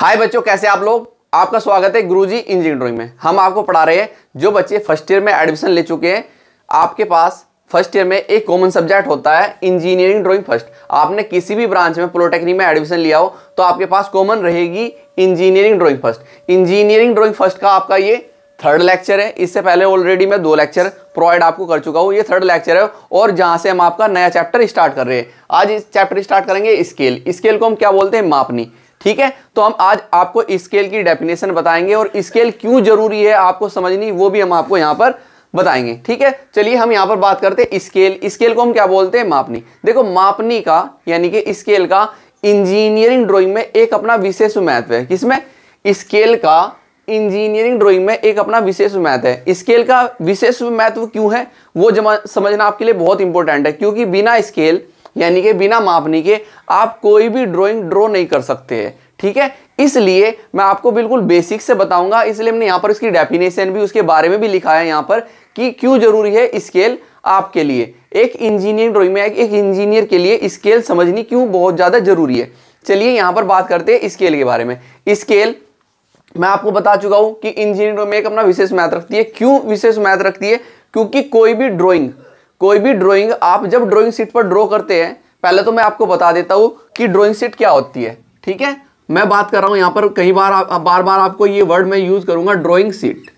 हाय बच्चों कैसे आप लोग आपका स्वागत है गुरुजी इंजीनियरिंग ड्रॉइंग में हम आपको पढ़ा रहे हैं जो बच्चे फर्स्ट ईयर में एडमिशन ले चुके हैं आपके पास फर्स्ट ईयर में एक कॉमन सब्जेक्ट होता है इंजीनियरिंग ड्राइंग फर्स्ट आपने किसी भी ब्रांच में पोलोटेक्निक में एडमिशन लिया हो तो आपके पास कॉमन रहेगी engineering drawing first engineering drawing first का आपका ये थर्ड लेक्चर है इससे पहले ऑलरेडी मैं दो लेक्चर प्रोवाइड आपको कर चुका हूँ ये थर्ड लेक्चर है और जहाँ से हम आपका नया चैप्टर स्टार्ट कर रहे हैं आज इस चैप्टर स्टार्ट करेंगे स्केल स्केल को हम क्या बोलते हैं मापनी ठीक है तो हम आज आपको स्केल की डेफिनेशन बताएंगे और स्केल क्यों जरूरी है आपको समझनी वो भी हम आपको यहां पर बताएंगे ठीक है चलिए हम यहां पर बात करते हैं स्केल स्केल को हम क्या बोलते हैं मापनी देखो मापनी का यानी कि स्केल का इंजीनियरिंग ड्रॉइंग में एक अपना विशेष महत्व है किसमें स्केल का इंजीनियरिंग ड्रॉइंग में एक अपना विशेष महत्व है स्केल का विशेष महत्व क्यों है वो जमा समझना आपके लिए बहुत इंपॉर्टेंट है क्योंकि बिना स्केल यानी कि बिना मापनी के आप कोई भी ड्राइंग ड्रॉ नहीं कर सकते हैं ठीक है इसलिए मैं आपको बिल्कुल बेसिक से बताऊंगा इसलिए हमने यहाँ पर इसकी डेफिनेशन भी उसके बारे में भी लिखा है यहाँ पर कि क्यों जरूरी है स्केल आपके लिए एक इंजीनियर ड्रॉइंग में एक इंजीनियर के लिए स्केल समझनी क्यों बहुत ज़्यादा जरूरी है चलिए यहाँ पर बात करते हैं स्केल के बारे में स्केल मैं आपको बता चुका हूँ कि ड्रॉइंग में एक अपना विशेष महत्व रखती है क्यों विशेष महत्व रखती है क्योंकि कोई भी ड्रॉइंग कोई भी ड्रॉइंग आप जब ड्रॉइंग सीट पर ड्रॉ करते हैं पहले तो मैं आपको बता देता हूं कि ड्रॉइंग सीट क्या होती है ठीक है मैं बात कर रहा हूँ यहाँ पर कई बार आप, बार बार आपको ये वर्ड मैं यूज़ करूंगा ड्रॉइंग सीट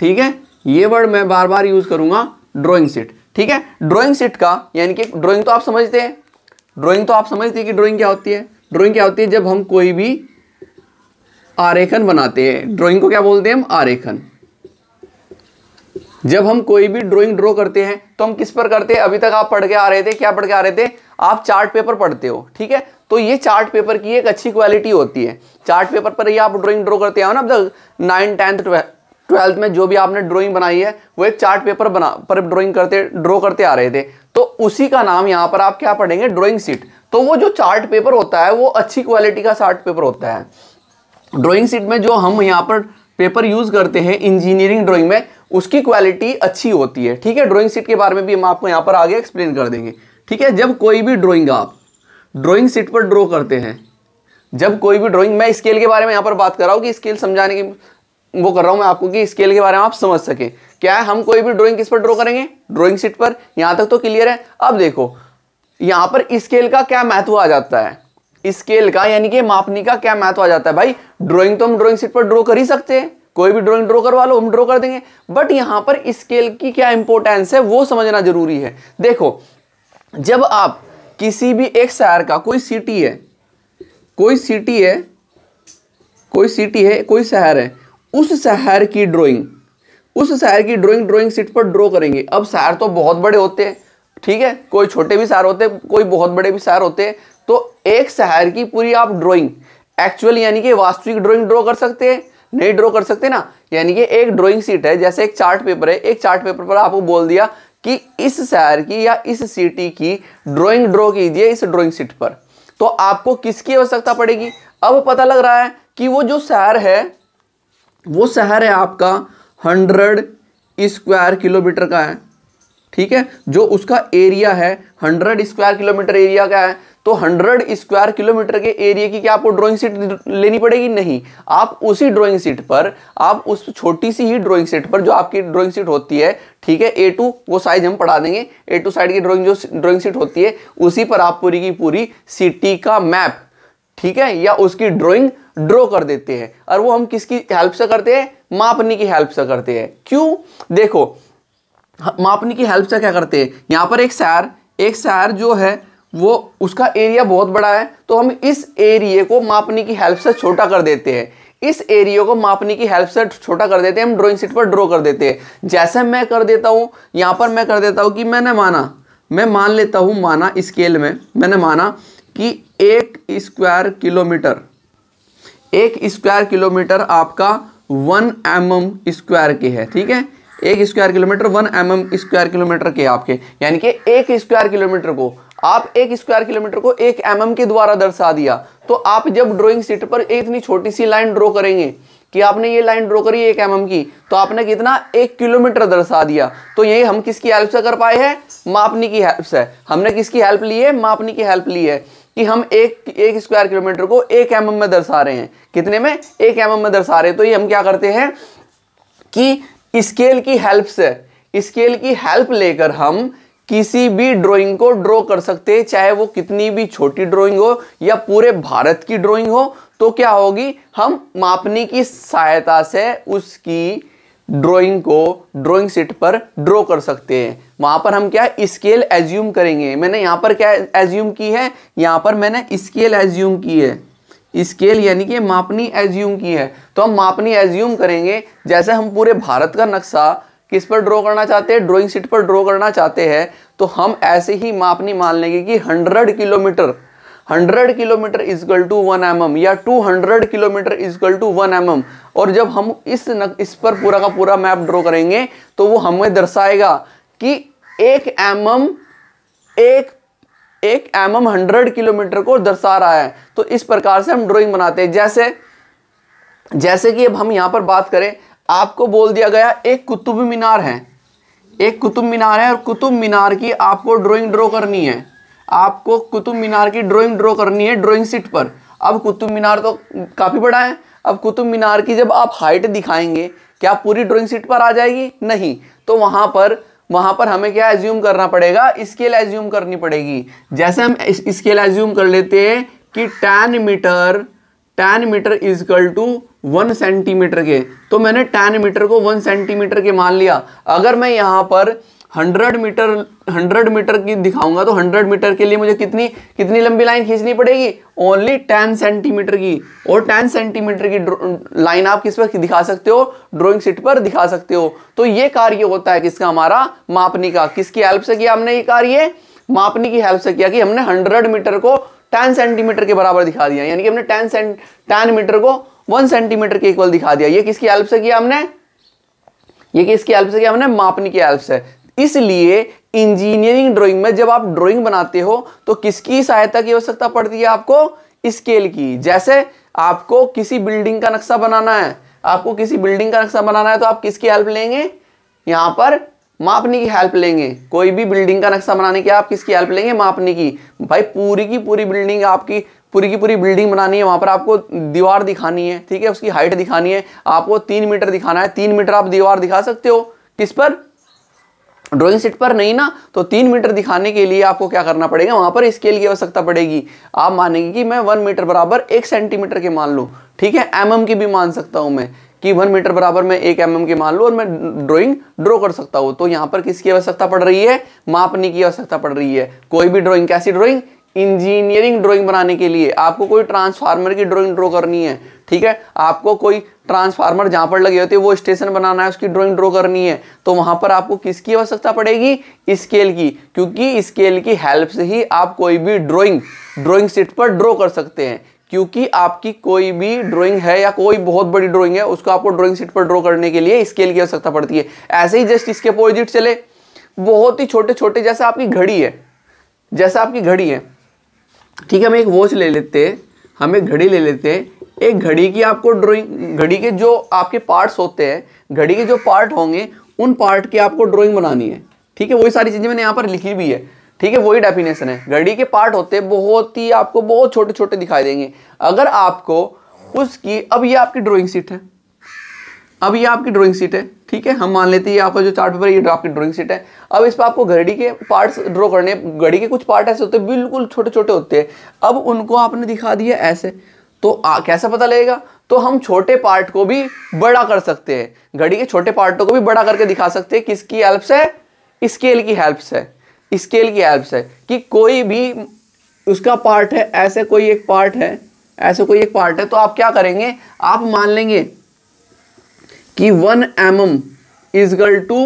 ठीक है ये वर्ड मैं बार बार यूज़ करूंगा ड्रॉइंग सीट ठीक है ड्रॉइंग सीट का यानी कि ड्रॉइंग तो आप समझते हैं ड्रॉइंग तो आप समझते हैं कि ड्रॉइंग क्या होती है ड्रॉइंग क्या होती है जब हम कोई भी आरेखन बनाते हैं ड्रॉइंग को क्या बोलते हैं हम आरेखन जब हम कोई भी ड्राइंग ड्रॉ करते हैं तो हम किस पर करते हैं अभी तक आप पढ़ के आ रहे थे क्या पढ़ के आ रहे थे आप चार्ट पेपर पढ़ते हो ठीक है तो ये चार्ट पेपर की एक अच्छी क्वालिटी होती है चार्ट पेपर पर ही आप ड्राइंग ड्रॉ करते हो ना अब तक नाइन टेंथ ट्वेल्थ में जो भी आपने ड्रॉइंग बनाई है वो एक चार्ट पेपर बना पर ड्रॉइंग करते ड्रॉ करते आ रहे थे तो उसी का नाम यहाँ पर आप क्या पढ़ेंगे ड्रॉइंग सीट तो वो जो चार्ट पेपर होता है वो अच्छी क्वालिटी का चार्ट पेपर होता है ड्रॉइंग सीट में जो हम यहाँ पर पेपर यूज़ करते हैं इंजीनियरिंग ड्राइंग में उसकी क्वालिटी अच्छी होती है ठीक है ड्रॉइंग सीट के बारे में भी हम आपको यहाँ पर आगे एक्सप्लेन कर देंगे ठीक है जब कोई भी ड्रॉइंग आप ड्रॉइंग सीट पर ड्रॉ करते हैं जब कोई भी ड्रॉइंग मैं स्केल के बारे में यहाँ पर बात कर रहा हूँ कि स्केल समझाने की वो कर रहा हूँ मैं आपको कि स्केल के बारे में आप समझ सकें क्या है हम कोई भी ड्रॉइंग किस पर ड्रॉ करेंगे ड्रॉइंग सीट पर यहाँ तक तो क्लियर है अब देखो यहाँ पर स्केल का क्या महत्व आ जाता है स्केल का यानी कि मापनी का क्या महत्व आ जाता है भाई ड्रॉइंग तो हम ड्रॉइंग सीट पर ड्रॉ कर ही सकते हैं कोई भी ड्रॉइंग ड्रॉ करवा लो हम ड्रॉ कर देंगे बट यहां पर स्केल की क्या इंपॉर्टेंस है वो समझना जरूरी है देखो जब आप किसी भी एक शहर का कोई सिटी है कोई सिटी है कोई सिटी है कोई शहर है उस शहर की ड्राइंग उस शहर की ड्राइंग ड्राइंग सीट पर ड्रॉ करेंगे अब शहर तो बहुत बड़े होते हैं ठीक है कोई छोटे भी शहर होते हैं कोई बहुत बड़े भी शहर होते हैं तो एक शहर की पूरी आप ड्राइंग एक्चुअल यानी कि वास्तविक ड्राइंग ड्रॉ कर सकते हैं नहीं ड्रॉ कर सकते ना यानी कि एक ड्रॉइंग सीट है जैसे एक चार्ट पेपर है एक चार्ट पेपर पर आपको बोल दिया कि इस शहर की या इस सिटी की ड्रॉइंग ड्रॉ कीजिए इस ड्रॉइंग सीट पर तो आपको किसकी आवश्यकता पड़ेगी अब पता लग रहा है कि वो जो शहर है वो शहर है आपका हंड्रेड स्क्वायर किलोमीटर का है ठीक है जो उसका एरिया है हंड्रेड स्क्वायर किलोमीटर एरिया का है तो हंड्रेड स्क्वायर किलोमीटर के एरिया की क्या आपको ड्राइंग सीट लेनी पड़ेगी नहीं आप उसी ड्राइंग सीट पर आप उस छोटी सी ही ड्राइंग सीट पर जो आपकी ड्राइंग सीट होती है ठीक है ए टू वो साइज हम पढ़ा देंगे ए टू साइड की ड्राइंग जो ड्राइंग सीट होती है उसी पर आप पूरी की पूरी सिटी का मैप ठीक है या उसकी ड्रॉइंग ड्रॉ कर देते हैं और वो हम किसकी हेल्प से करते हैं मापनी की हेल्प से करते हैं क्यों देखो मापने की हेल्प से क्या करते हैं यहाँ पर एक सैर एक सैर जो है वो उसका एरिया बहुत बड़ा है तो हम इस एरिए को मापने की हेल्प से छोटा कर देते हैं इस एरिया को मापने की हेल्प से छोटा कर देते हैं हम ड्राइंग सीट पर ड्रॉ कर देते हैं जैसे मैं कर देता हूँ यहाँ पर मैं कर देता हूँ कि मैंने माना मैं मान लेता हूँ माना स्केल में मैंने माना कि एक स्क्वायर किलोमीटर एक स्क्वायर किलोमीटर आपका वन एम एम स्क्वायर के है ठीक है एक square kilometre one M M square kilometre के आपके यानी कि एक स्क्वायर किलोमीटर को आप एक स्क्वायर किलोमीटर को एक एम mm के द्वारा दर्शा दिया तो आप जब ड्रॉइंग सीट पर इतनी छोटी सी लाइन ड्रॉ करेंगे कि आपने ये लाइन ड्रॉ करी एक एम mm की तो आपने कितना एक किलोमीटर दर्शा दिया तो ये हम किसकी हेल्प से कर पाए हैं मापनी की हेल्प से हमने किसकी हेल्प ली है मापनी की हेल्प ली है कि हम एक एक स्क्वायर किलोमीटर को एक एम mm में दर्शा रहे हैं कितने में एक एम mm में दर्शा रहे हैं तो ये हम क्या करते हैं कि स्केल की हेल्प से स्केल की हेल्प लेकर हम किसी भी ड्राइंग को ड्रॉ कर सकते हैं चाहे वो कितनी भी छोटी ड्राइंग हो या पूरे भारत की ड्राइंग हो तो क्या होगी हम मापने की सहायता से उसकी ड्राइंग को ड्राइंग सीट पर ड्रॉ कर सकते हैं वहां पर हम क्या स्केल एज्यूम करेंगे मैंने यहां पर क्या एज्यूम की है यहां पर मैंने स्केल एज्यूम की है स्केल यानी कि मापनी एज्यूम की है तो हम मापनी एज्यूम करेंगे जैसे हम पूरे भारत का नक्शा किस पर ड्रॉ करना चाहते हैं ड्रॉइंग शीट पर ड्रॉ करना चाहते हैं तो हम ऐसे ही मापनी मान लेंगे कि hundred kilometre hundred kilometre is equal to one M या two hundred kilometre is equal to one M और जब हम इस नक इस पर पूरा का पूरा मैप ड्रॉ करेंगे तो वो हमें दर्शाएगा कि एक एम mm, एम एक एक एम एम हंड्रेड किलोमीटर को दर्शा रहा है तो इस प्रकार से हम ड्राइंग बनाते हैं जैसे जैसे कि अब हम यहाँ पर बात करें आपको बोल दिया गया एक कुतुब मीनार है एक कुतुब मीनार है और कुतुब मीनार की आपको ड्राइंग ड्रॉ करनी है आपको कुतुब मीनार की ड्राइंग ड्रॉ करनी है ड्राइंग सीट पर अब कुतुब मीनार तो काफ़ी बड़ा है अब कुतुब मीनार की जब आप हाइट दिखाएंगे क्या पूरी ड्राइंग सीट पर आ जाएगी नहीं तो वहाँ पर वहां पर हमें क्या एज्यूम करना पड़ेगा स्केल एज्यूम करनी पड़ेगी जैसे हम स्केल एज्यूम कर लेते हैं कि ten metre ten metre is equal to one centimetre के तो मैंने टेन मीटर को वन सेंटीमीटर के मान लिया अगर मैं यहां पर हंड्रेड मीटर हंड्रेड मीटर की दिखाऊंगा तो हंड्रेड मीटर के लिए मुझे कितनी कितनी लंबी लाइन खींचनी पड़ेगी ओनली टेन सेंटीमीटर की और टेन सेंटीमीटर की लाइन आप किस पर दिखा सकते हो ड्राइंग शीट पर दिखा सकते हो तो ये कार्य होता है किसका हमारा मापनी का किसकी हेल्प से किया हमने ये कार्य मापनी की हेल्प से किया कि हमने हंड्रेड मीटर को टेन सेंटीमीटर के बराबर दिखा दिया यानी कि हमने टेन सेंट टेन मीटर को वन सेंटीमीटर के इक्वल दिखा दिया ये किसकी हेल्प से किया हमने ये किसकी हेल्प से किया हमने मापनी की हेल्प से इसलिए इंजीनियरिंग ड्राइंग में जब आप ड्राइंग बनाते हो तो किसकी सहायता की आवश्यकता पड़ती है आपको स्केल की जैसे आपको किसी बिल्डिंग का नक्शा बनाना है आपको किसी बिल्डिंग का नक्शा बनाना है तो आप किसकी हेल्प लेंगे यहां पर मापनी की हेल्प लेंगे कोई भी बिल्डिंग का नक्शा बनाने की आप किसकी हेल्प लेंगे मापनी की भाई पूरी की पूरी बिल्डिंग आपकी पूरी की पूरी बिल्डिंग बनानी है वहां पर आपको दीवार दिखानी है ठीक है उसकी हाइट दिखानी है आपको तीन मीटर दिखाना है तीन मीटर आप दीवार दिखा सकते हो किस पर ड्राइंग सीट पर नहीं ना तो तीन मीटर दिखाने के लिए आपको क्या करना पड़ेगा वहां पर स्केल की आवश्यकता पड़ेगी आप मानेंगे कि मैं वन मीटर बराबर एक सेंटीमीटर के मान लू ठीक है एम की भी मान सकता हूँ मैं कि वन मीटर बराबर मैं एक एम के मान लू और मैं ड्राइंग ड्रॉ कर सकता हूँ तो यहाँ पर किसकी आवश्यकता पड़ रही है मापने की आवश्यकता पड़ रही है कोई भी ड्राइंग कैसी ड्राइंग इंजीनियरिंग ड्राइंग बनाने के लिए आपको कोई ट्रांसफार्मर की ड्राइंग ड्रॉ करनी है ठीक है आपको कोई ट्रांसफार्मर जहां पर लगे होते हैं वो स्टेशन बनाना है उसकी ड्राइंग ड्रॉ करनी है तो वहां पर आपको किसकी आवश्यकता पड़ेगी स्केल की क्योंकि स्केल की हेल्प से ही आप कोई भी ड्रॉइंग ड्रॉइंग सीट पर ड्रॉ कर सकते हैं क्योंकि आपकी कोई भी ड्राइंग है या कोई बहुत बड़ी ड्राइंग है उसको आपको ड्राइंग सीट पर ड्रॉ करने के लिए स्केल की आवश्यकता पड़ती है ऐसे ही जस्ट इसके अपोजिट चले बहुत ही छोटे छोटे जैसे आपकी घड़ी है जैसा आपकी घड़ी है ठीक है हम एक वॉच ले लेते हैं हम एक घड़ी ले लेते हैं एक घड़ी की आपको ड्राइंग घड़ी के जो आपके पार्ट्स होते हैं घड़ी के जो पार्ट होंगे उन पार्ट की आपको ड्राइंग बनानी है ठीक है वही सारी चीज़ें मैंने यहाँ पर लिखी भी है ठीक है वही डेफिनेशन है घड़ी के पार्ट होते हैं बहुत ही आपको बहुत छोटे छोटे दिखाई देंगे अगर आपको उसकी अब ये आपकी ड्रॉइंग सीट है अब ये आपकी ड्राइंग सीट है ठीक है हम मान लेते हैं आपका जो चार्ट पेपर ये आपकी ड्राइंग सीट है अब इस पर आपको घड़ी के पार्ट्स ड्रॉ करने घड़ी के कुछ पार्ट ऐसे होते हैं बिल्कुल छोटे छोटे होते हैं अब उनको आपने दिखा दिया ऐसे तो आ, कैसा पता लगेगा तो हम छोटे पार्ट को भी बड़ा कर सकते हैं घड़ी के छोटे पार्टों को भी बड़ा करके दिखा सकते हैं किसकी हेल्प से स्केल की हेल्प से स्केल की हेल्प से कि कोई भी उसका पार्ट है ऐसे कोई एक पार्ट है ऐसे कोई एक पार्ट है तो आप क्या करेंगे आप मान लेंगे कि one M M is equal to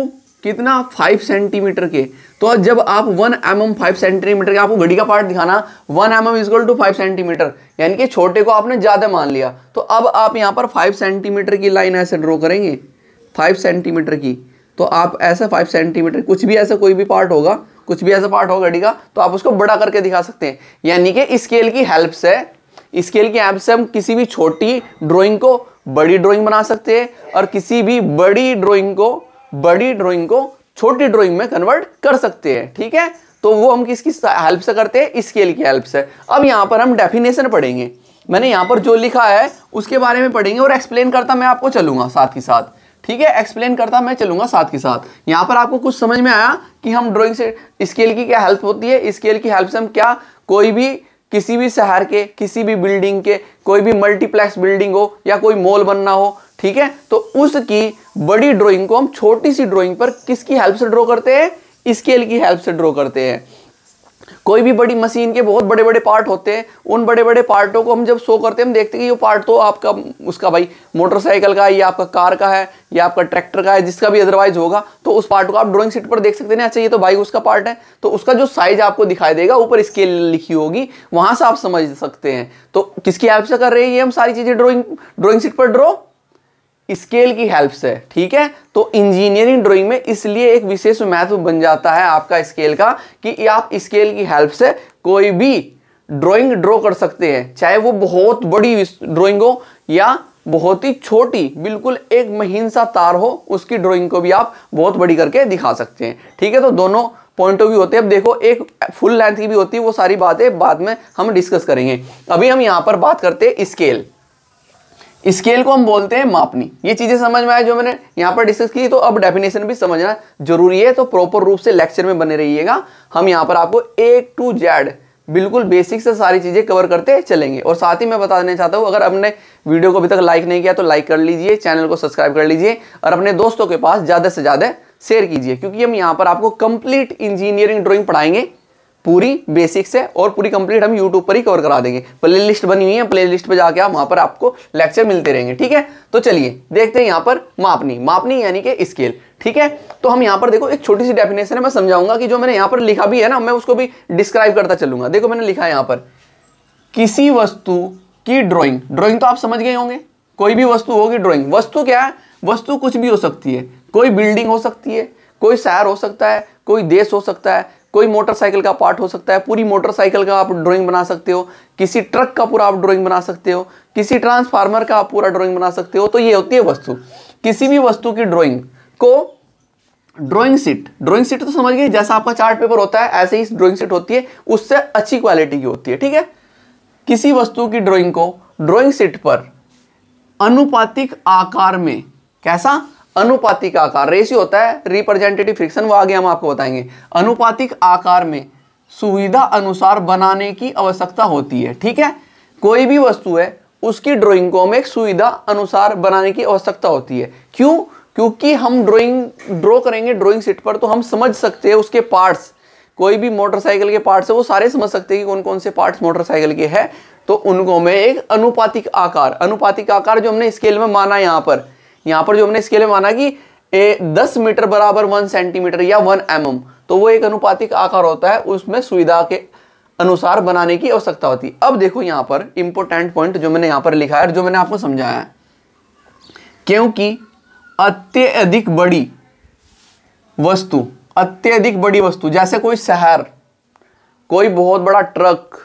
कितना फाइव सेंटीमीटर के तो जब आप one M M five centimetre के आपको घड़ी का पार्ट दिखाना one M M is equal to five centimetre यानी कि छोटे को आपने ज़्यादा मान लिया तो अब आप यहाँ पर फाइव सेंटीमीटर की लाइन ऐसे ड्रॉ करेंगे फाइव सेंटीमीटर की तो आप ऐसा फाइव सेंटीमीटर कुछ भी ऐसा कोई भी पार्ट होगा कुछ भी ऐसा पार्ट होगा घड़ी का तो आप उसको बड़ा करके दिखा सकते हैं यानी कि स्केल की हेल्प से स्केल की हेल्प से हम किसी भी छोटी ड्रॉइंग को बड़ी ड्राइंग बना सकते हैं और किसी भी बड़ी ड्राइंग को बड़ी ड्राइंग को छोटी ड्राइंग में कन्वर्ट कर सकते हैं ठीक है तो वो हम किसकी हेल्प से करते हैं स्केल की हेल्प से अब यहाँ पर हम डेफिनेशन पढ़ेंगे मैंने यहाँ पर जो लिखा है उसके बारे में पढ़ेंगे और एक्सप्लेन करता मैं आपको चलूंगा साथ ही साथ ठीक है एक्सप्लेन करता मैं चलूंगा साथ के साथ यहाँ पर आपको कुछ समझ में आया कि हम ड्रॉइंग से स्केल की क्या हेल्प होती है स्केल की हेल्प से हम क्या कोई भी किसी भी शहर के किसी भी बिल्डिंग के कोई भी मल्टीप्लेक्स बिल्डिंग हो या कोई मॉल बनना हो ठीक है तो उसकी बड़ी ड्राइंग को हम छोटी सी ड्राइंग पर किसकी हेल्प से ड्रॉ करते हैं स्केल की हेल्प से ड्रॉ करते हैं कोई भी बड़ी मशीन के बहुत बड़े बड़े पार्ट होते हैं उन बड़े बड़े पार्टों को हम जब शो करते हैं हम देखते हैं कि ये पार्ट तो आपका उसका भाई मोटरसाइकिल का है या आपका कार का है या आपका ट्रैक्टर का है जिसका भी अदरवाइज होगा तो उस पार्ट को आप ड्रॉइंग सीट पर देख सकते हैं अच्छा ये तो भाई उसका पार्ट है तो उसका जो साइज आपको दिखाई देगा ऊपर स्केल लिखी होगी वहां से आप समझ सकते हैं तो किसकी हेल्प से कर रहे हैं ये हम सारी चीज़ें ड्रॉइंग ड्रॉइंग सीट पर ड्रॉ स्केल की हेल्प से ठीक है तो इंजीनियरिंग ड्राइंग में इसलिए एक विशेष महत्व बन जाता है आपका स्केल का कि आप स्केल की हेल्प से कोई भी ड्राइंग ड्रॉ कर सकते हैं चाहे वो बहुत बड़ी ड्राइंग हो या बहुत ही छोटी बिल्कुल एक महीन सा तार हो उसकी ड्राइंग को भी आप बहुत बड़ी करके दिखा सकते हैं ठीक है तो दोनों पॉइंट भी होते हैं अब देखो एक फुल लेंथ की भी होती है वो सारी बातें बाद में हम डिस्कस करेंगे अभी हम यहाँ पर बात करते हैं स्केल स्केल को हम बोलते हैं मापनी ये चीज़ें समझ में आए जो मैंने यहाँ पर डिस्कस की तो अब डेफिनेशन भी समझना जरूरी है तो प्रॉपर रूप से लेक्चर में बने रहिएगा हम यहाँ पर आपको ए टू जेड बिल्कुल बेसिक से सारी चीज़ें कवर करते चलेंगे और साथ ही मैं बता देना चाहता हूँ अगर हमने वीडियो को अभी तक लाइक नहीं किया तो लाइक कर लीजिए चैनल को सब्सक्राइब कर लीजिए और अपने दोस्तों के पास ज़्यादा से ज़्यादा शेयर कीजिए क्योंकि हम यहाँ पर आपको कंप्लीट इंजीनियरिंग ड्रॉइंग पढ़ाएंगे पूरी बेसिक से और पूरी कंप्लीट हम यूट्यूब पर ही कवर करा देंगे प्ले लिस्ट बनी हुई है प्ले लिस्ट पर जाके आप पर आपको लेक्चर मिलते रहेंगे ठीक है तो चलिए देखते हैं यहाँ पर मापनी मापनी यानी कि स्केल ठीक है तो हम यहाँ पर देखो एक छोटी सी डेफिनेशन है मैं समझाऊंगा कि जो मैंने यहाँ पर लिखा भी है ना मैं उसको भी डिस्क्राइब करता चलूंगा देखो मैंने लिखा है यहाँ पर किसी वस्तु की ड्रॉइंग ड्रॉइंग तो आप समझ गए होंगे कोई भी वस्तु होगी ड्रॉइंग वस्तु क्या है वस्तु कुछ भी हो सकती है कोई बिल्डिंग हो सकती है कोई शहर हो सकता है कोई देश हो सकता है कोई मोटरसाइकिल का पार्ट हो सकता है पूरी मोटरसाइकिल का आप ड्राइंग बना सकते हो किसी ट्रक का पूरा आप ड्राइंग बना सकते हो किसी ट्रांसफार्मर का आप पूरा ड्राइंग बना सकते हो तो ये होती है वस्तु किसी भी वस्तु की ड्राइंग को ड्राइंग सीट ड्राइंग सीट तो समझ गए जैसा आपका चार्ट पेपर होता है ऐसे ही ड्रॉइंग सीट होती है उससे अच्छी क्वालिटी की होती है ठीक है किसी वस्तु की ड्रॉइंग को ड्रॉइंग सीट पर अनुपातिक आकार में कैसा अनुपातिक आकार रेशियो होता है रिप्रेजेंटेटिव फ्रिक्शन वो आगे हम आपको बताएंगे अनुपातिक आकार में सुविधा अनुसार बनाने की आवश्यकता होती है ठीक है कोई भी वस्तु है उसकी ड्राइंग को हमें सुविधा अनुसार बनाने की आवश्यकता होती है क्यों क्योंकि हम ड्राइंग ड्रॉ करेंगे ड्राइंग सीट पर तो हम समझ सकते हैं उसके पार्ट्स कोई भी मोटरसाइकिल के पार्ट्स है वो सारे समझ सकते हैं कि कौन कौन से पार्ट्स मोटरसाइकिल के हैं तो उनको हमें एक अनुपातिक आकार अनुपातिक आकार जो हमने स्केल में माना है यहाँ पर यहां पर जो हमने इसके लिए माना कि ए, दस मीटर बराबर वन सेंटीमीटर या वन एम mm, तो वो एक अनुपातिक आकार होता है उसमें सुविधा के अनुसार बनाने की आवश्यकता होती है अब देखो यहां पर इंपोर्टेंट पॉइंट जो मैंने यहां पर लिखा है जो मैंने आपको समझाया है क्योंकि अत्यधिक बड़ी वस्तु अत्यधिक बड़ी वस्तु जैसे कोई शहर कोई बहुत बड़ा ट्रक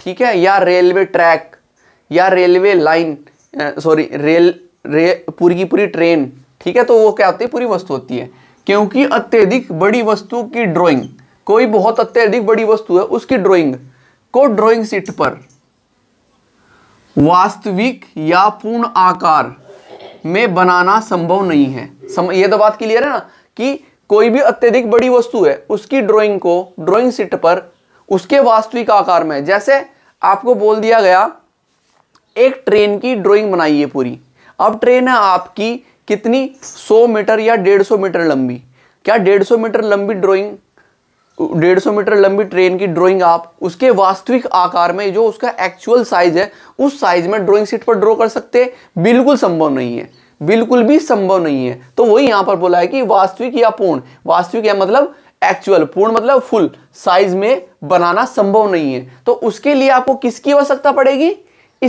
ठीक है या रेलवे ट्रैक या रेलवे लाइन सॉरी रेल पूरी की पूरी ट्रेन ठीक है तो वो क्या होती है पूरी वस्तु होती है क्योंकि अत्यधिक बड़ी वस्तु की ड्रॉइंग कोई बहुत अत्यधिक बड़ी वस्तु है उसकी ड्रॉइंग को ड्रॉइंग सीट पर वास्तविक या पूर्ण आकार में बनाना संभव नहीं है सम, ये तो बात क्लियर है ना कि कोई भी अत्यधिक बड़ी वस्तु है उसकी ड्राइंग को ड्राइंग सीट पर उसके वास्तविक आकार में जैसे आपको बोल दिया गया एक ट्रेन की ड्राइंग बनाई है पूरी अब ट्रेन है आपकी कितनी 100 मीटर या 150 मीटर लंबी क्या 150 मीटर लंबी ड्राइंग 150 मीटर लंबी ट्रेन की ड्राइंग आप उसके वास्तविक आकार में जो उसका एक्चुअल साइज है उस साइज में ड्राइंग सीट पर ड्रॉ कर सकते बिल्कुल संभव नहीं है बिल्कुल भी संभव नहीं है तो वही यहां पर बोला है कि वास्तविक या पूर्ण वास्तविक या मतलब एक्चुअल पूर्ण मतलब फुल साइज में बनाना संभव नहीं है तो उसके लिए आपको किसकी आवश्यकता पड़ेगी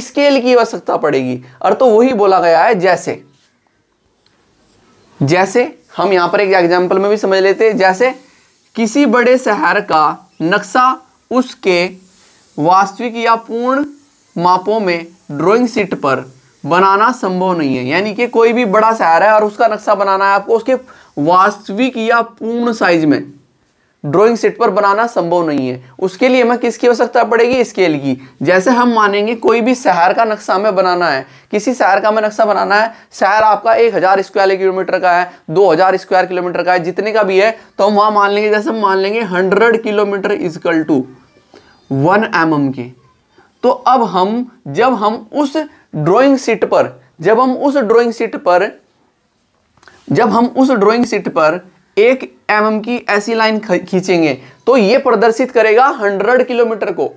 स्केल की आवश्यकता पड़ेगी और तो वही बोला गया है जैसे जैसे हम यहां पर एक एग्जाम्पल में भी समझ लेते हैं जैसे किसी बड़े शहर का नक्शा उसके वास्तविक या पूर्ण मापों में ड्राइंग सीट पर बनाना संभव नहीं है यानी कि कोई भी बड़ा शहर है और उसका नक्शा बनाना है आपको उसके वास्तविक या पूर्ण साइज में ड्राइंग सीट पर बनाना संभव नहीं है उसके लिए हमें किसकी आवश्यकता पड़ेगी स्केल की जैसे हम मानेंगे कोई भी शहर का नक्शा हमें बनाना है किसी शहर का हमें नक्शा बनाना है शहर आपका एक हजार स्क्वायर किलोमीटर का है दो हजार स्क्वायर किलोमीटर का है जितने का भी है तो हम वहां मान लेंगे जैसे हम मान लेंगे hundred kilometre is equal to one M mm के तो अब हम जब हम उस ड्रॉइंग सीट पर जब हम उस ड्रॉइंग सीट पर जब हम उस ड्रॉइंग सीट पर एक एम mm की ऐसी लाइन खींचेंगे तो ये प्रदर्शित करेगा हंड्रेड किलोमीटर को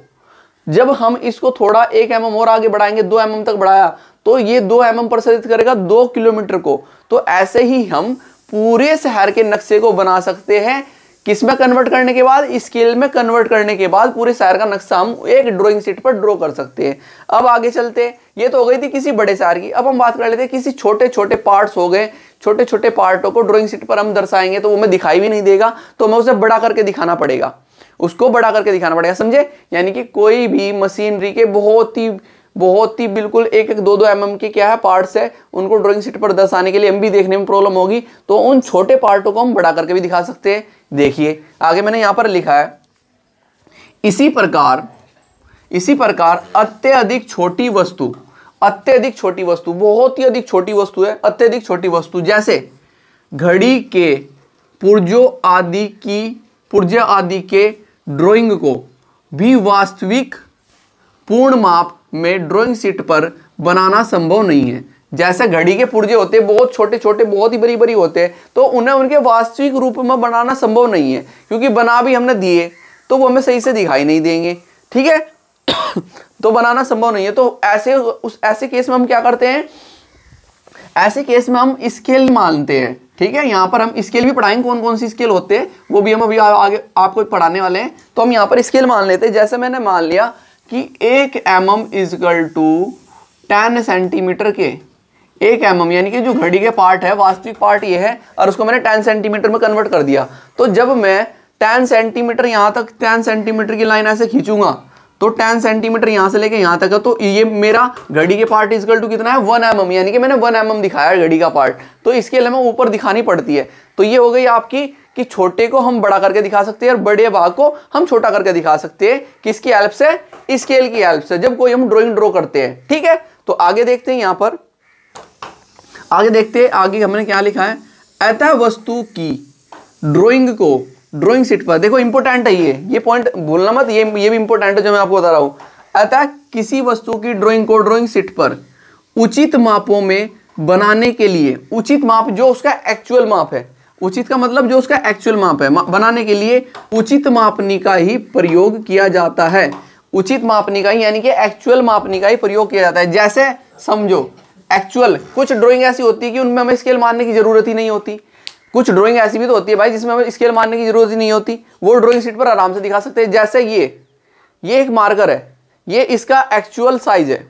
जब हम इसको थोड़ा एक एम mm और आगे बढ़ाएंगे दो एम mm तक बढ़ाया तो ये दो एम mm प्रदर्शित करेगा दो किलोमीटर को तो ऐसे ही हम पूरे शहर के नक्शे को बना सकते हैं किसमें कन्वर्ट करने के बाद स्केल में कन्वर्ट करने के बाद पूरे शहर का नक्शा हम एक ड्राइंग सीट पर ड्रॉ कर सकते हैं अब आगे चलते ये तो हो गई थी किसी बड़े शहर की अब हम बात कर लेते हैं किसी छोटे छोटे पार्ट्स हो गए छोटे छोटे पार्टों को ड्रॉइंग सीट पर हम दर्शाएंगे तो वो हमें दिखाई भी नहीं देगा तो हमें उसे बड़ा करके दिखाना पड़ेगा उसको बड़ा करके दिखाना पड़ेगा समझे यानी कि कोई भी मशीनरी के बहुत ही बहुत ही बिल्कुल एक एक दो दो एम mm के क्या है पार्ट्स है उनको ड्रॉइंग सीट पर दर्शाने के लिए हम भी देखने में प्रॉब्लम होगी तो उन छोटे पार्टों को हम बड़ा करके भी दिखा सकते हैं देखिए आगे मैंने यहाँ पर लिखा है इसी प्रकार इसी प्रकार अत्यधिक छोटी वस्तु अत्यधिक छोटी वस्तु बहुत ही अधिक छोटी वस्तु है अत्यधिक छोटी वस्तु जैसे घड़ी के पुर्जो आदि की पुर्जा आदि के ड्राइंग को भी वास्तविक पूर्ण माप में ड्राइंग सीट पर बनाना संभव नहीं है जैसे घड़ी के पुर्जे होते हैं बहुत छोटे छोटे बहुत ही बड़ी बड़ी होते हैं तो उन्हें उनके वास्तविक रूप में बनाना संभव नहीं है क्योंकि बना भी हमने दिए तो वो हमें सही से दिखाई नहीं देंगे ठीक है तो बनाना संभव नहीं है तो ऐसे उस ऐसे केस में हम क्या करते हैं ऐसे केस में हम स्केल मानते हैं ठीक है यहां पर हम स्केल भी पढ़ाएंगे कौन कौन सी स्केल होते हैं वो भी हम अभी आगे आपको पढ़ाने वाले हैं तो हम यहां पर स्केल मान लेते हैं जैसे मैंने मान लिया कि एक M M is equal to ten centimetre के एक एम एम यानी कि जो घड़ी के पार्ट है वास्तविक पार्ट ये है और उसको मैंने टेन सेंटीमीटर में कन्वर्ट कर दिया तो जब मैं टेन सेंटीमीटर यहां तक टेन सेंटीमीटर की लाइन ऐसे खींचूंगा तो 10 सेंटीमीटर यहां से लेके यहां तक है तो ये मेरा घड़ी के पार्ट इजकल टू कितना है वन एम mm, यानी कि मैंने वन एम mm दिखाया है घड़ी का पार्ट तो इसके लिए हमें ऊपर दिखानी पड़ती है तो ये हो गई आपकी कि छोटे को हम बड़ा करके दिखा सकते हैं और बड़े भाग को हम छोटा करके दिखा सकते हैं किसकी हेल्प से स्केल की हेल्प से जब कोई हम ड्रॉइंग ड्रॉ करते हैं ठीक है तो आगे देखते हैं यहां पर आगे देखते हैं आगे हमने क्या लिखा है अतः वस्तु की ड्रॉइंग को ड्रॉइंग सीट पर देखो इंपॉर्टेंट है ये ये पॉइंट बोलना मत ये ये भी इंपॉर्टेंट है जो मैं आपको बता रहा हूं अतः किसी वस्तु की ड्रॉइंग को ड्रॉइंग सीट पर उचित मापों में बनाने के लिए उचित माप जो उसका एक्चुअल माप है उचित का मतलब जो उसका एक्चुअल माप है बनाने के लिए उचित मापनी का ही प्रयोग किया जाता है उचित मापनी का ही यानी कि एक्चुअल मापनी का ही प्रयोग किया जाता है जैसे समझो एक्चुअल कुछ ड्रॉइंग ऐसी होती है कि उनमें हमें स्केल मारने की जरूरत ही नहीं होती कुछ ड्राइंग ऐसी भी तो होती है भाई जिसमें हमें स्केल मारने की जरूरत ही नहीं होती वो ड्राइंग शीट पर आराम से दिखा सकते हैं जैसे ये ये एक मार्कर है ये इसका एक्चुअल साइज है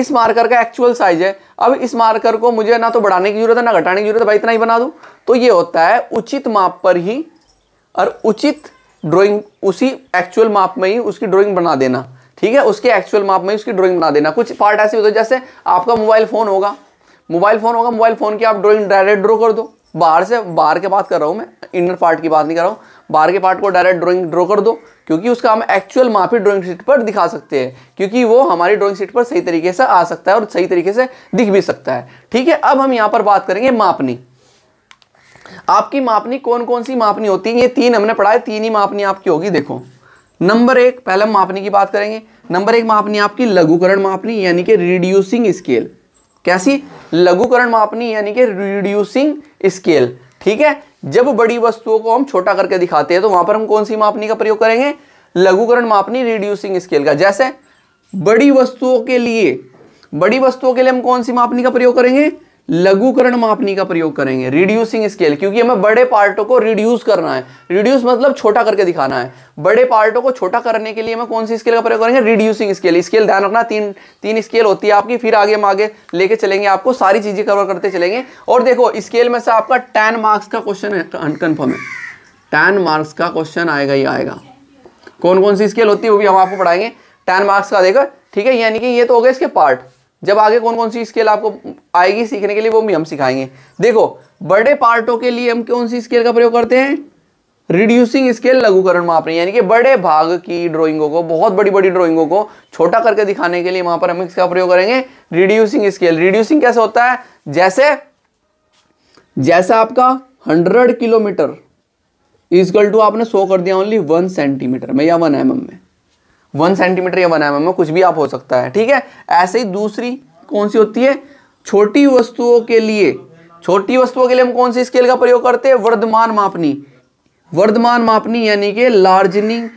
इस मार्कर का एक्चुअल साइज है अब इस मार्कर को मुझे ना तो बढ़ाने की जरूरत है ना घटाने की जरूरत है भाई इतना ही बना दूँ तो ये होता है उचित माप पर ही और उचित ड्राइंग उसी एक्चुअल माप में ही उसकी ड्राइंग बना देना ठीक है उसके एक्चुअल माप में ही उसकी ड्राइंग बना देना कुछ पार्ट ऐसे होते हैं जैसे आपका मोबाइल फ़ोन होगा मोबाइल फ़ोन होगा मोबाइल फ़ोन की आप ड्रॉइंग डायरेक्ट ड्रॉ कर दो बाहर से बाहर के बात कर रहा हूँ मैं इनर पार्ट की बात नहीं कर रहा हूँ बाहर के पार्ट को डायरेक्ट ड्राइंग ड्रो कर दो क्योंकि उसका हम एक्चुअल माफी ड्राइंग शीट पर दिखा सकते हैं क्योंकि वो हमारी ड्राइंग शीट पर सही तरीके से आ सकता है और सही तरीके से दिख भी सकता है ठीक है अब हम यहाँ पर बात करेंगे मापनी आपकी मापनी कौन कौन सी मापनी होती है ये तीन हमने पढ़ा है तीन ही मापनी आपकी होगी देखो नंबर एक पहले हम मापनी की बात करेंगे नंबर एक मापनी आपकी लघुकरण मापनी यानी कि रिड्यूसिंग स्केल कैसी लघुकरण मापनी यानी कि रिड्यूसिंग स्केल ठीक है जब बड़ी वस्तुओं को हम छोटा करके दिखाते हैं तो वहां पर हम कौन सी मापनी का प्रयोग करेंगे लघुकरण मापनी रिड्यूसिंग स्केल का जैसे बड़ी वस्तुओं के लिए बड़ी वस्तुओं के लिए हम कौन सी मापनी का प्रयोग करेंगे लघुकरण मापनी का प्रयोग करेंगे रिड्यूसिंग स्केल क्योंकि हमें बड़े पार्टों को रिड्यूस करना है रिड्यूस मतलब छोटा करके दिखाना है बड़े पार्टों को छोटा करने के लिए हमें कौन सी स्केल का प्रयोग करेंगे रिड्यूसिंग स्केल स्केल ध्यान रखना तीन तीन स्केल होती है आपकी फिर आगे हम आगे लेके चलेंगे आपको सारी चीज़ें कवर करते चलेंगे और देखो स्केल में से आपका टेन मार्क्स का क्वेश्चन है अनकन्फर्म है टेन मार्क्स का क्वेश्चन आएगा ही आएगा कौन कौन सी स्केल होती है वो भी हम आपको पढ़ाएंगे टेन मार्क्स का देखो ठीक है यानी कि ये तो हो गया इसके पार्ट जब आगे कौन कौन सी स्केल आपको आएगी सीखने के लिए वो भी हम सिखाएंगे देखो बड़े पार्टों के लिए हम कौन सी स्केल का प्रयोग करते हैं रिड्यूसिंग स्केल लघुकरण माप रहे यानी कि बड़े भाग की ड्रॉइंगों को बहुत बड़ी बड़ी ड्रॉइंगों को छोटा करके दिखाने के लिए वहां पर हम इसका प्रयोग करेंगे रिड्यूसिंग स्केल रिड्यूसिंग कैसे होता है जैसे जैसा आपका हंड्रेड किलोमीटर इजकल टू आपने सो कर दिया ओनली वन सेंटीमीटर में या वन एम mm में वन सेंटीमीटर या वन एम एम कुछ भी आप हो सकता है ठीक है ऐसे ही दूसरी कौन सी होती है छोटी वस्तुओं के लिए छोटी वस्तुओं के लिए हम कौन सी स्केल का प्रयोग करते हैं वर्धमान मापनी वर्धमान मापनी यानी कि लार्जनिंग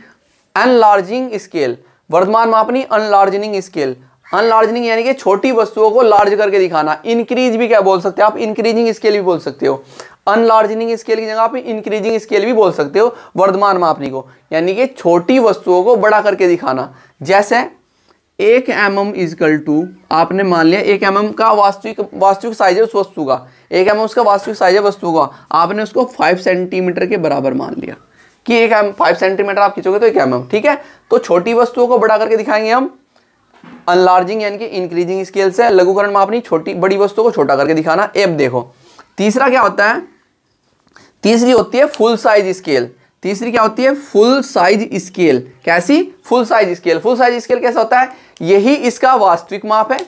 अनलार्जिंग स्केल वर्धमान मापनी अनलार्जनिंग स्केल अनलार्जनिंग यानी कि छोटी वस्तुओं को लार्ज करके दिखाना इंक्रीज भी क्या बोल सकते हो आप इंक्रीजिंग स्केल भी बोल सकते हो अनलार्जनिंग स्केल की जगह आप इंक्रीजिंग स्केल भी बोल सकते हो वर्धमान मापनी को यानी कि छोटी वस्तुओं को बड़ा करके दिखाना जैसे एक एम एम इजकल टू आपने मान लिया एक एम एम का वास्तविक वास्तविक साइज है उस वस्तु का एक एम एम उसका वास्तविक साइज है वस्तु का आपने उसको फाइव सेंटीमीटर के बराबर मान लिया कि एक एम फाइव सेंटीमीटर आप खींचोगे तो एक एम एम ठीक है तो छोटी वस्तुओं को बड़ा करके दिखाएंगे हम अनलार्जिंग यानी कि इंक्रीजिंग स्केल से लघुकरण मापनी छोटी बड़ी वस्तुओं को छोटा करके दिखाना एप देखो तीसरा क्या होता है तीसरी होती है फुल साइज स्केल तीसरी क्या होती है फुल साइज स्केल कैसी full size scale full size scale कैसा होता है यही इसका वास्तविक माप है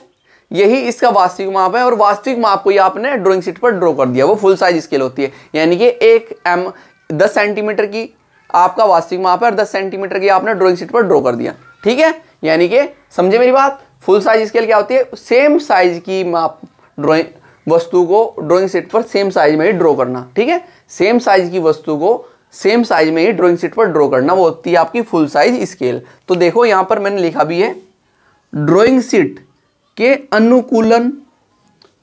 यही इसका वास्तविक माप है और वास्तविक माप को ये आपने ड्रॉइंग सीट पर ड्रॉ कर दिया वो फुल साइज स्केल होती है यानी कि एक एम दस सेंटीमीटर की आपका वास्तविक माप है और दस सेंटीमीटर की आपने ड्रॉइंग सीट पर ड्रॉ कर दिया ठीक है यानी कि समझे मेरी बात फुल साइज स्केल क्या होती है सेम साइज की माप ड्रॉइंग वस्तु को ड्रॉइंग सीट पर सेम साइज में ही ड्रॉ करना ठीक है सेम साइज की वस्तु को सेम साइज में ही ड्रॉइंग सीट पर ड्रॉ करना वो होती है आपकी फुल साइज स्केल तो देखो यहाँ पर मैंने लिखा भी है ड्रॉइंग सीट के अनुकूलन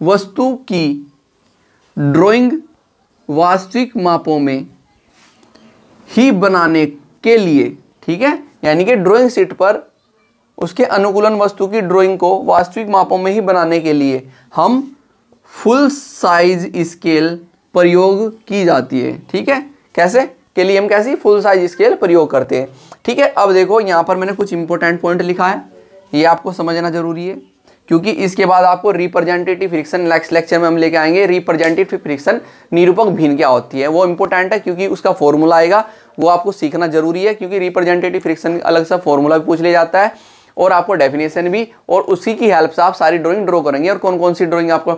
वस्तु की ड्रॉइंग वास्तविक मापों में ही बनाने के लिए ठीक है यानी कि ड्रॉइंग सीट पर उसके अनुकूलन वस्तु की ड्रॉइंग को वास्तविक मापों में ही बनाने के लिए हम फुल साइज स्केल प्रयोग की जाती है ठीक है कैसे के लिए हम कैसी फुल साइज स्केल प्रयोग करते हैं ठीक है अब देखो यहाँ पर मैंने कुछ इंपॉर्टेंट पॉइंट लिखा है ये आपको समझना जरूरी है क्योंकि इसके बाद आपको रिप्रेजेंटेटिव फ्रिक्शन नेक्स्ट लेक्चर में हम लेके आएंगे रिप्रेजेंटेटिव फ्रिक्शन निरूपक भिन्न क्या होती है वो इंपॉर्टेंट है क्योंकि उसका फॉर्मूला आएगा वो आपको सीखना जरूरी है क्योंकि रिप्रेजेंटेटिव फ्रिक्शन अलग सा फॉर्मूला भी पूछ लिया जाता है और आपको डेफिनेशन भी और उसी की हेल्प से आप सारी ड्राइंग ड्रॉ करेंगे और कौन कौन सी ड्राइंग आपको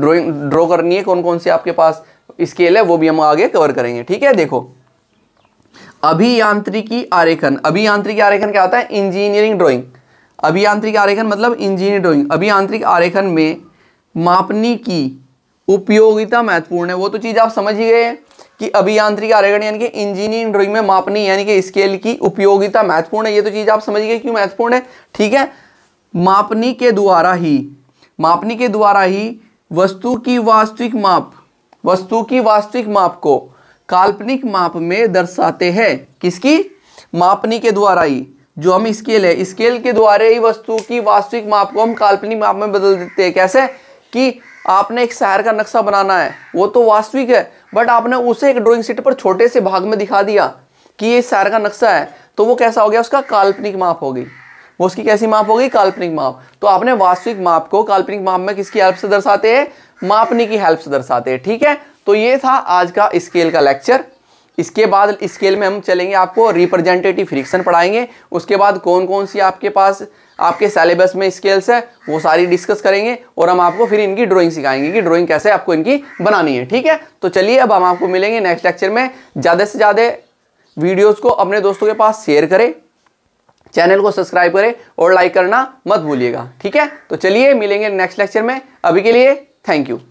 ड्राइंग ड्रॉ करनी है कौन कौन सी आपके पास स्केल है वो भी हम आगे कवर करेंगे ठीक है देखो अभियांत्रिकी आरेखन अभियांत्रिकी आरेखन क्या होता है इंजीनियरिंग ड्रॉइंग अभियांत्रिक आरेखन मतलब इंजीनियरिंग ड्रॉइंग अभियांत्रिक आरेखन में मापनी की उपयोगिता महत्वपूर्ण है वो तो चीज़ आप समझ ही गए हैं कि अभियांत्रिकी आरेखण यानी कि इंजीनियरिंग ड्रॉइंग में मापनी यानी कि स्केल की उपयोगिता महत्वपूर्ण है ये तो चीज़ आप समझ गए क्यों महत्वपूर्ण है ठीक है मापनी के द्वारा ही मापनी के द्वारा ही वस्तु की वास्तविक माप वस्तु की वास्तविक माप को काल्पनिक माप में दर्शाते हैं किसकी मापनी के द्वारा ही जो हम स्केल है स्केल के द्वारा ही वस्तु की वास्तविक माप को हम काल्पनिक माप में बदल देते हैं कैसे कि आपने एक शहर का नक्शा बनाना है वो तो वास्तविक है बट आपने उसे एक ड्रॉइंग सीट पर छोटे से भाग में दिखा दिया कि ये शहर का नक्शा है तो वो कैसा हो गया उसका काल्पनिक माप हो गई वो उसकी कैसी माप हो गई काल्पनिक माप तो आपने वास्तविक माप को काल्पनिक माप में किसकी हेल्प से दर्शाते हैं मापनी की हेल्प से दर्शाते हैं ठीक है तो ये था आज का स्केल का लेक्चर इसके बाद स्केल में हम चलेंगे आपको रिप्रेजेंटेटिव फ्रिक्शन पढ़ाएंगे उसके बाद कौन कौन सी आपके पास आपके सिलेबस में स्केल्स है वो सारी डिस्कस करेंगे और हम आपको फिर इनकी ड्राइंग सिखाएंगे कि ड्राइंग कैसे आपको इनकी बनानी है ठीक है तो चलिए अब हम आपको मिलेंगे नेक्स्ट लेक्चर में ज़्यादा से ज़्यादा वीडियोज़ को अपने दोस्तों के पास शेयर करें चैनल को सब्सक्राइब करें और लाइक करना मत भूलिएगा ठीक है तो चलिए मिलेंगे नेक्स्ट लेक्चर में अभी के लिए थैंक यू